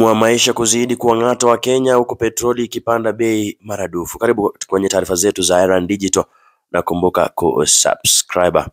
Ugumu wa maisha kuzidi kuwang'ata wa Kenya huku petroli ikipanda bei maradufu. Karibu kwenye taarifa zetu za Iron Digital na kumbuka kusubscribe.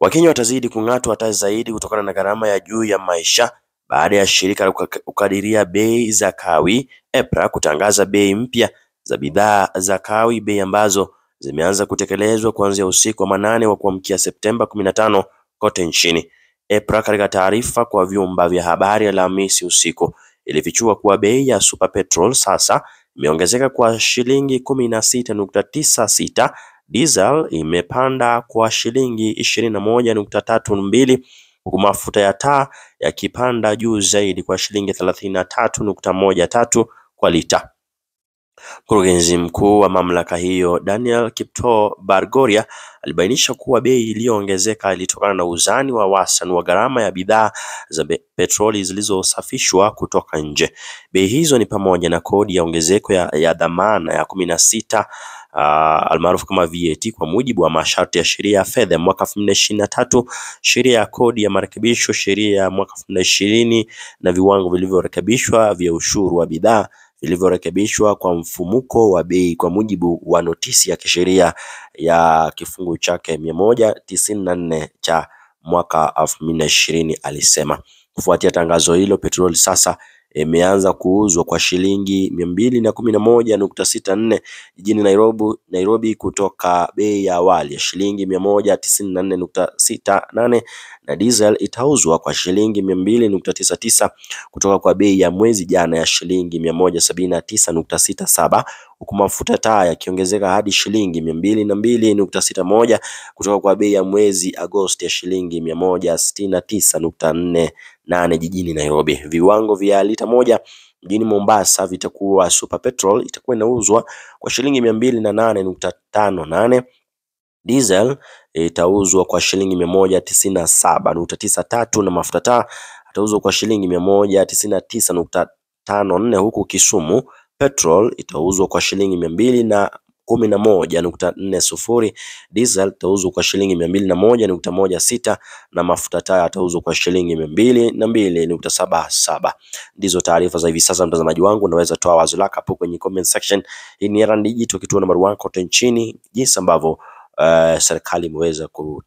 Wakenya watazidi kung'atwa hata zaidi kutokana na gharama ya juu ya maisha baada ya shirika la kukadiria bei za kawi EPRA kutangaza bei mpya za bidhaa za kawi, bei ambazo zimeanza kutekelezwa kuanzia usiku wa manane wa kuamkia Septemba 15 kote nchini. EPRA katika taarifa kwa vyombo vya habari Alhamisi usiku ilifichua kuwa bei ya Super Petrol sasa imeongezeka kwa shilingi 16.96, diesel imepanda kwa shilingi 21.32 huku mafuta ya taa yakipanda juu zaidi kwa shilingi 33.13 kwa lita. Mkurugenzi mkuu wa mamlaka hiyo Daniel Kipto Bargoria alibainisha kuwa bei iliyoongezeka ilitokana na uzani wa wastani wa gharama ya bidhaa za petroli zilizosafishwa kutoka nje. Bei hizo ni pamoja na kodi ya ongezeko ya, ya dhamana ya kumi na sita uh, almaarufu kama VAT kwa mujibu wa masharti ya sheria ya fedha ya mwaka 2023, sheria ya kodi ya marekebisho, sheria ya mwaka 2020 ishirini na viwango vilivyorekebishwa vya ushuru wa bidhaa vilivyorekebishwa kwa mfumuko wa bei kwa mujibu wa notisi ya kisheria ya kifungu chake 194 cha mwaka 2020 alisema. Kufuatia tangazo hilo, petroli sasa imeanza kuuzwa kwa shilingi mia mbili na kumi na moja nukta sita nne jijini Nairobi, Nairobi kutoka bei ya awali ya shilingi mia moja tisini na nne nukta sita nane na diesel itauzwa kwa shilingi mia mbili nukta tisa tisa kutoka kwa bei ya mwezi jana ya shilingi mia moja sabini na tisa nukta sita saba huku mafuta taa yakiongezeka hadi shilingi mia mbili na mbili nukta sita moja kutoka kwa bei ya mwezi Agosti ya shilingi mia moja sitini na tisa nukta nne nane jijini Nairobi. Viwango vya lita moja mjini Mombasa vitakuwa Super Petrol itakuwa inauzwa kwa shilingi mia mbili na nane nukta tano nane diesel itauzwa kwa shilingi mia moja tisini na saba nukta tisa tatu na mafuta taa atauzwa kwa shilingi mia moja tisini na tisa nukta tano nne huku Kisumu Petrol itauzwa kwa shilingi mia mbili na kumi na moja nukta nne sufuri. Diesel itauzwa kwa shilingi mia mbili na moja nukta moja sita na mafuta taya yatauzwa kwa shilingi mia mbili na mbili nukta saba saba. Ndizo taarifa za hivi sasa, mtazamaji wangu, unaweza toa wazo lako hapo kwenye comment section. Hii ni Erand Digital, kituo nambari 1 kote nchini, jinsi ambavyo uh, serikali imeweza ku